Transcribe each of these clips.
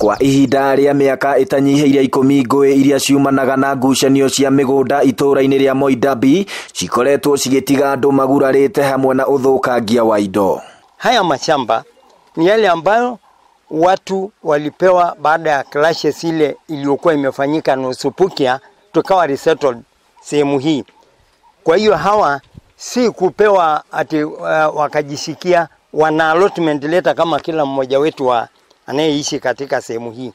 kwa ihinda rĩa mĩaka ĩtanyihĩire ikũmi ngũĩ iria ciumanaga na ngucanio cia mĩgũnda itũũra-inĩ rĩa Moidabi cikoretwo cigĩtiga andũ magurarĩte hamwe na ũthũkangia wa indo. Haya mashamba ni yale ambayo watu walipewa baada ya clashes ile iliyokuwa imefanyika Nusupukia, tukawa resettled sehemu hii. Kwa hiyo hawa si kupewa ati uh, wakajisikia wana allotment leta kama kila mmoja wetu wa anayeishi katika sehemu hii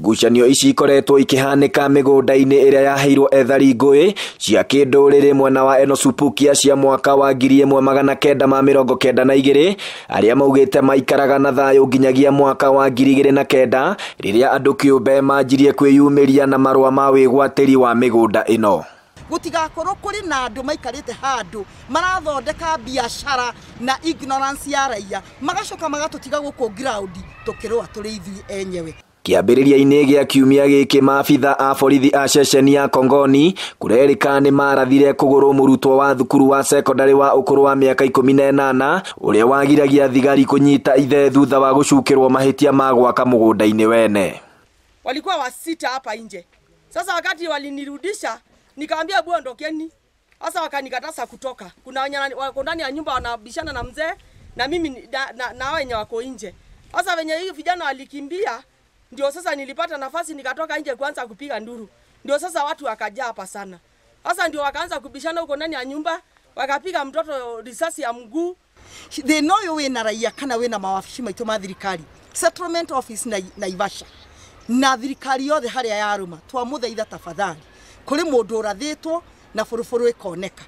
ngucanio ici ikoretwo ikihanĩka mĩgũnda-inĩ ĩrĩa yaheirwo ethari ngũĩ cia kĩndũrĩrĩ mwena wa enosupukia cia mwaka wa ngiri ĩmwe magana kenda ma mĩrongo kenda na igĩrĩ arĩa maugĩte maikaraga na thayũ nginyagia mwaka wa ngiri igĩrĩ na kenda rĩrĩa andũ kĩũmbe manjirie kwĩyumĩria na marũa ma wĩgwatĩri wa mĩgũnda ĩno gutigakorwo kuri na andu maikarite handu marathondeka biashara na ignorance ya raia magacoka magatutiga guku ground tukirwa turi ithui enyewe kĩambĩrĩria-inĩ gĩa kiumia gĩkĩ maabitha a borithi a ceceni ya kongoni kũrerĩkana nĩ marathire kũgũrũ mũrutwo wa thukuru wa sekondarĩ wa ũkũrũ wa mĩaka 18 ũrĩa wagiragia thigari kũnyita ithe thutha wa gũcukĩrwo mahĩtia ma gwaka mũgũnda-inĩ wene walikuwa wasita hapa nje sasa wakati walinirudisha Nikaambia bwana, ondokeni. Sasa wakanikatasa kutoka. Kuna wenye wako ndani ya nyumba wanabishana na mzee na mimi na, na, na wenye wako nje. Sasa wenye hiyo vijana walikimbia, ndio sasa nilipata nafasi nikatoka nje kuanza kupiga nduru. Ndio sasa watu wakajaa hapa sana. Sasa ndio wakaanza kubishana huko ndani ya nyumba, wakapiga mtoto risasi ya mguu. They know you we na raia kana we na mawafishi maito thirikari settlement office na Naivasha na thirikari yothe haria ya aruma. yarũma twamũthaitha tafadhali kuri mundu urathitwo na furufuru ikoneka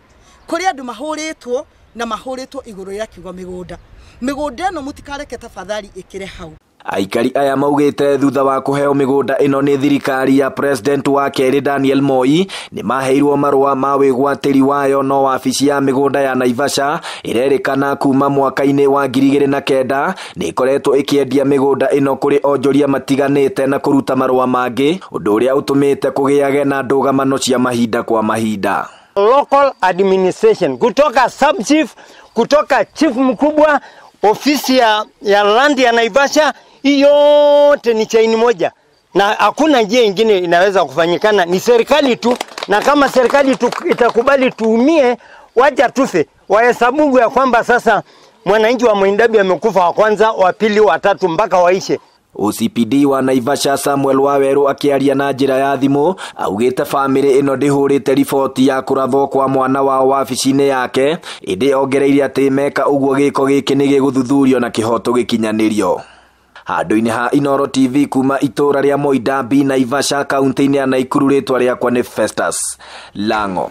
kuri andu mahuritwo na mahuritwo iguru ya kiugo migunda migunda no mutikareke tafadhali ikire hau aikari aya maugĩte thutha wa kũheo mĩgũnda ino nĩ thirikari ya president wa kerĩ Daniel Moi nĩ maheirwo marũa ma wĩgwatĩri wayo no wabici ya mĩgũnda ya Naivasha ĩrerĩkana kuma mwaka-inĩ wa ngiri na kenda nĩ ĩkoretwo ĩkĩendia mĩgũnda ĩno kũrĩ onjoria matiganĩte na kũruta marũa mangĩ ũndũ ũrĩa ũtũmĩte kũgĩage na ndũgamano cia mahinda kwa mahinda local administration kutoka sub-chief, kutoka chief mkubwa ofisi ya, ya landi ya Naivasha, hii yote ni chaini moja na hakuna njia ingine inaweza kufanyikana, ni serikali tu, na kama serikali tu, itakubali tuumie, waja tufe, wahesabugu ya kwamba sasa mwananchi wa Mwindabi amekufa wa kwanza, wa pili, wa tatu mpaka waishe. OCPD wa Naivasha Samuel Waweru akiaria na njĩra ya thimũ augĩte bamĩrĩ ino ndĩhũrĩte riboti ya kũrathwo kwa mwana wao wabici-inĩ yake ĩndĩ ongereire atĩ meka ũguo gĩko gĩkĩ nĩ gĩgũthuthurio na kĩhoto gĩkinyanĩrio handũ ini ha Inoro TV kuma itũra rĩa Moidambi Naivasha kaunti ini ya Naikuru rĩtwa rĩakwa nĩ Festus Lang'o